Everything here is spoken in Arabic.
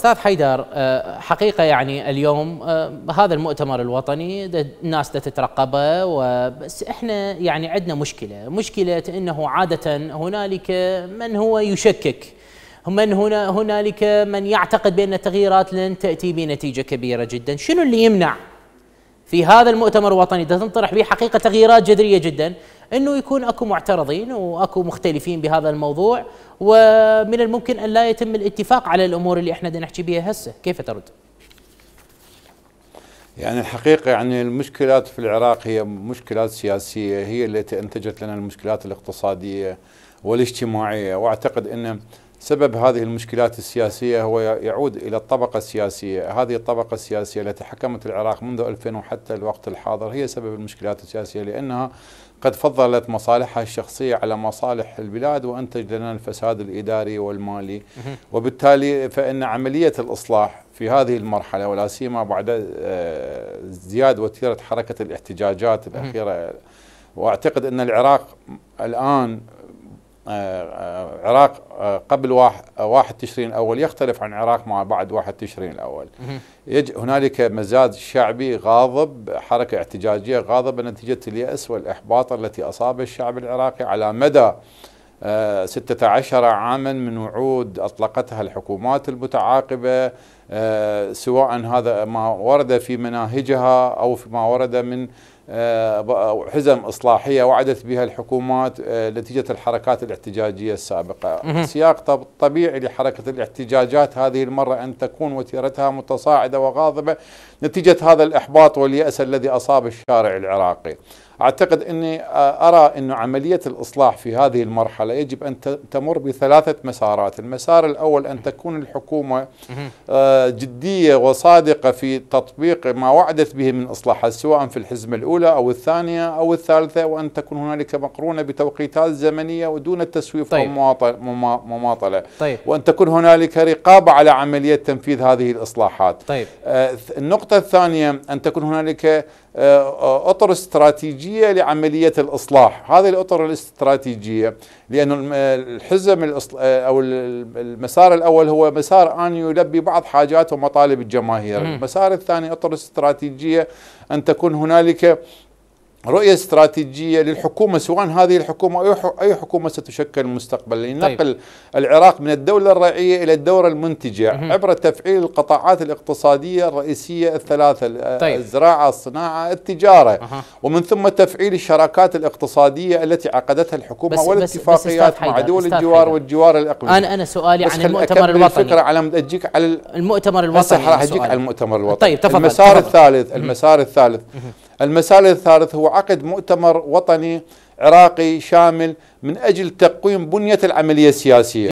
استاذ حيدر آه، حقيقة يعني اليوم آه، هذا المؤتمر الوطني الناس تترقبه بس احنا يعني عندنا مشكلة مشكلة انه عادة هنالك من هو يشكك من هنا هنالك من يعتقد بان التغييرات لن تأتي بنتيجة كبيرة جدا شنو اللي يمنع في هذا المؤتمر الوطني تنطرح به حقيقه تغييرات جذريه جدا انه يكون اكو معترضين واكو مختلفين بهذا الموضوع ومن الممكن ان لا يتم الاتفاق على الامور اللي احنا نحكي بها هسه كيف ترد يعني الحقيقة يعني المشكلات في العراق هي مشكلات سياسية هي التي أنتجت لنا المشكلات الاقتصادية والاجتماعية وأعتقد أن سبب هذه المشكلات السياسية هو يعود إلى الطبقة السياسية هذه الطبقة السياسية التي حكمت العراق منذ 2000 وحتى الوقت الحاضر هي سبب المشكلات السياسية لأنها قد فضلت مصالحها الشخصية على مصالح البلاد وأنتج لنا الفساد الإداري والمالي وبالتالي فإن عملية الإصلاح في هذه المرحلة ولا سيما بعد ازدياد آه، وتيرة حركة الاحتجاجات الأخيرة واعتقد ان العراق الان آه، آه، عراق آه، قبل واحد, تشرين الأول يختلف عن عراق مع بعد واحد تشرين الأول يج هنالك مزاد شعبي غاضب حركة احتجاجية غاضبة نتيجة اليأس والإحباط التي أصاب الشعب العراقي على مدى 16 عاما من وعود أطلقتها الحكومات المتعاقبة سواء هذا ما ورد في مناهجها أو ما ورد من آه، آه، حزم إصلاحية وعدت بها الحكومات آه، نتيجة الحركات الاحتجاجية السابقة سياق طبيعي لحركة الاحتجاجات هذه المرة أن تكون وتيرتها متصاعدة وغاضبة نتيجة هذا الإحباط واليأس الذي أصاب الشارع العراقي أعتقد أني أرى أن عملية الإصلاح في هذه المرحلة يجب أن تمر بثلاثة مسارات المسار الأول أن تكون الحكومة آه، جدية وصادقة في تطبيق ما وعدت به من إصلاحات سواء في الحزمة الأولى أو الثانية أو الثالثة وأن تكون هنالك مقرونة بتوقيتات زمنية ودون التسويف طيب. ومماطلة طيب. وأن تكون هنالك رقابة على عملية تنفيذ هذه الإصلاحات طيب. آه، النقطة الثانية أن تكون هنالك آه، أطر استراتيجية استراتيجية لعملية الإصلاح هذه الأطر الاستراتيجية لأن الحزم أو المسار الأول هو مسار أن يلبي بعض حاجات ومطالب الجماهير المسار الثاني أطر استراتيجية أن تكون هنالك رؤية استراتيجية للحكومة سواء هذه الحكومة أو أي حكومة ستشكل مستقبلا لنقل طيب. العراق من الدولة الريعية إلى الدورة المنتجة مهم. عبر تفعيل القطاعات الاقتصادية الرئيسية الثلاثة طيب. الزراعة الصناعة التجارة أه. ومن ثم تفعيل الشراكات الاقتصادية التي عقدتها الحكومة بس والاتفاقيات بس مع دول الجوار حيدر. والجوار الأقليمي أنا أنا سؤالي عن المؤتمر الوطني الفكرة على أجيك على المؤتمر الوطني راح أجيك على المؤتمر الوطني طيب تفضل المسار تفضل. الثالث المسار الثالث مهم. المسار الثالث هو عقد مؤتمر وطني عراقي شامل من أجل تقويم بنية العملية السياسية